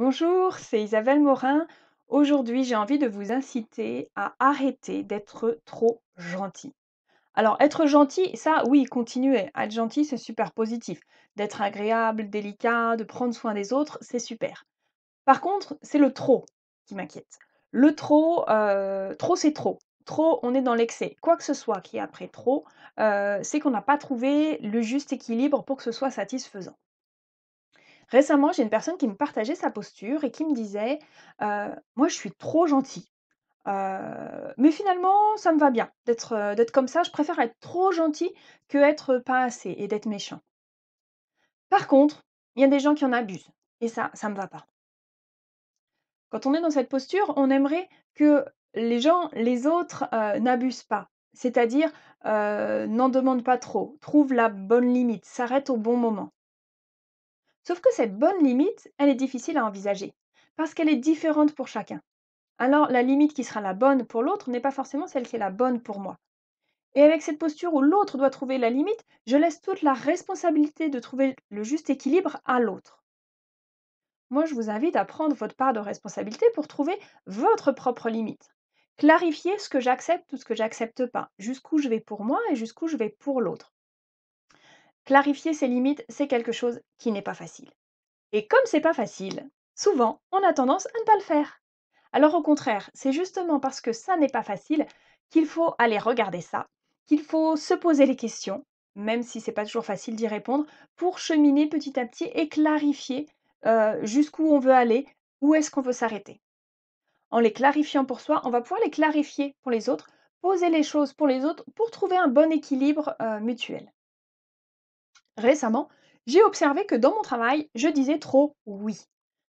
Bonjour, c'est Isabelle Morin. Aujourd'hui, j'ai envie de vous inciter à arrêter d'être trop gentil. Alors, être gentil, ça, oui, continuez. Être gentil, c'est super positif. D'être agréable, délicat, de prendre soin des autres, c'est super. Par contre, c'est le trop qui m'inquiète. Le trop, euh, trop c'est trop. Trop, on est dans l'excès. Quoi que ce soit qui est après trop, euh, c'est qu'on n'a pas trouvé le juste équilibre pour que ce soit satisfaisant. Récemment, j'ai une personne qui me partageait sa posture et qui me disait Moi, je suis trop gentille. mais finalement, ça me va bien d'être comme ça. Je préfère être trop gentil que être pas assez et d'être méchant. Par contre, il y a des gens qui en abusent. Et ça, ça me va pas. Quand on est dans cette posture, on aimerait que les gens, les autres, n'abusent pas. C'est-à-dire, n'en demandent pas trop, trouvent la bonne limite, s'arrêtent au bon moment. Sauf que cette bonne limite, elle est difficile à envisager, parce qu'elle est différente pour chacun. Alors la limite qui sera la bonne pour l'autre n'est pas forcément celle qui est la bonne pour moi. Et avec cette posture où l'autre doit trouver la limite, je laisse toute la responsabilité de trouver le juste équilibre à l'autre. Moi, je vous invite à prendre votre part de responsabilité pour trouver votre propre limite. Clarifier ce que j'accepte ou ce que j'accepte pas, jusqu'où je vais pour moi et jusqu'où je vais pour l'autre. Clarifier ses limites, c'est quelque chose qui n'est pas facile. Et comme c'est pas facile, souvent, on a tendance à ne pas le faire. Alors au contraire, c'est justement parce que ça n'est pas facile qu'il faut aller regarder ça, qu'il faut se poser les questions, même si c'est pas toujours facile d'y répondre, pour cheminer petit à petit et clarifier jusqu'où on veut aller, où est-ce qu'on veut s'arrêter. En les clarifiant pour soi, on va pouvoir les clarifier pour les autres, poser les choses pour les autres, pour trouver un bon équilibre mutuel. Récemment, j'ai observé que dans mon travail, je disais trop oui.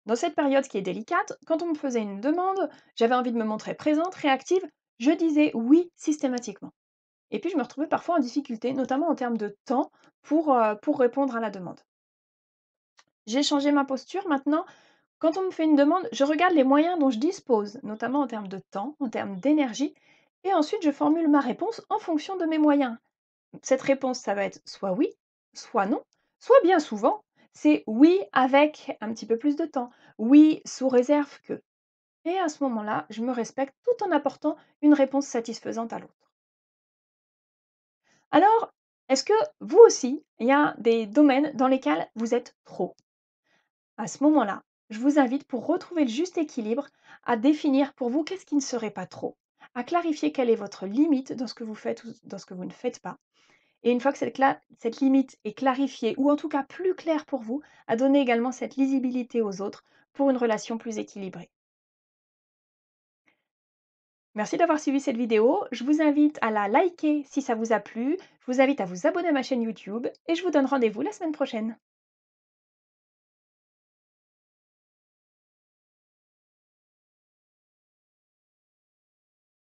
Dans cette période qui est délicate, quand on me faisait une demande, j'avais envie de me montrer présente, réactive, je disais oui systématiquement. Et puis je me retrouvais parfois en difficulté, notamment en termes de temps, pour, euh, pour répondre à la demande. J'ai changé ma posture maintenant. Quand on me fait une demande, je regarde les moyens dont je dispose, notamment en termes de temps, en termes d'énergie, et ensuite je formule ma réponse en fonction de mes moyens. Cette réponse, ça va être soit oui, soit non, soit bien souvent, c'est oui avec un petit peu plus de temps, oui sous réserve que. Et à ce moment-là, je me respecte tout en apportant une réponse satisfaisante à l'autre. Alors, est-ce que vous aussi, il y a des domaines dans lesquels vous êtes trop À ce moment-là, je vous invite pour retrouver le juste équilibre à définir pour vous qu'est-ce qui ne serait pas trop, à clarifier quelle est votre limite dans ce que vous faites ou dans ce que vous ne faites pas, et une fois que cette, limite est clarifiée, ou en tout cas plus claire pour vous, à donner également cette lisibilité aux autres pour une relation plus équilibrée. Merci d'avoir suivi cette vidéo. Je vous invite à la liker si ça vous a plu. Je vous invite à vous abonner à ma chaîne YouTube et je vous donne rendez-vous la semaine prochaine.